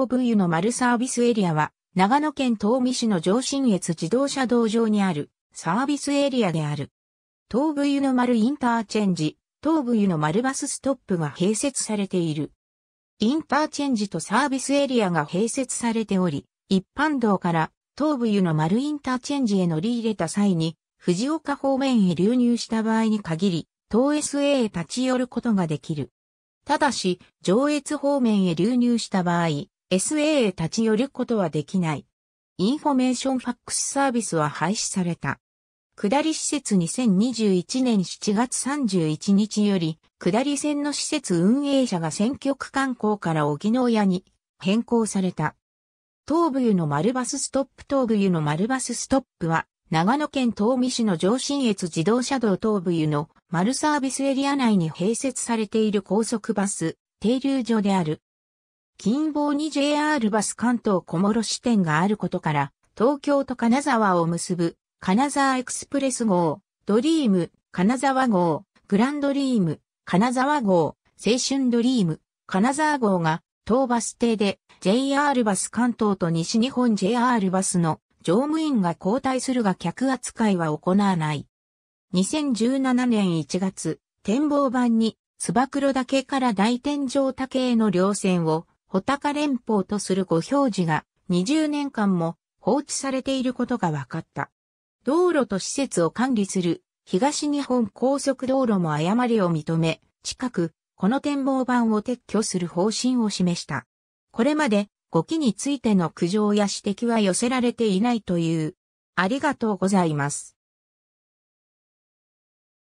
東武湯の丸サービスエリアは、長野県東美市の上信越自動車道上にあるサービスエリアである。東武湯の丸インターチェンジ、東武湯の丸バスストップが併設されている。インターチェンジとサービスエリアが併設されており、一般道から東武湯の丸インターチェンジへ乗り入れた際に、藤岡方面へ流入した場合に限り、東 SA へ立ち寄ることができる。ただし、上越方面へ流入した場合、SA へ立ち寄ることはできない。インフォメーションファックスサービスは廃止された。下り施設2021年7月31日より、下り線の施設運営者が選挙区観光から沖の屋に変更された。東部湯の丸バスストップ東部湯の丸バスストップは、長野県東美市の上信越自動車道東部湯の丸サービスエリア内に併設されている高速バス、停留所である。近傍に JR バス関東小諸支店があることから、東京と金沢を結ぶ、金沢エクスプレス号、ドリーム、金沢号、グランドリーム、金沢号、青春ドリーム、金沢号が、当バス停で JR バス関東と西日本 JR バスの乗務員が交代するが客扱いは行わない。2017年1月、展望板に、つば黒岳から大天井岳への稜線を穂高連邦とするご表示が20年間も放置されていることが分かった。道路と施設を管理する東日本高速道路も誤りを認め、近く、この展望板を撤去する方針を示した。これまで5機についての苦情や指摘は寄せられていないという。ありがとうございます。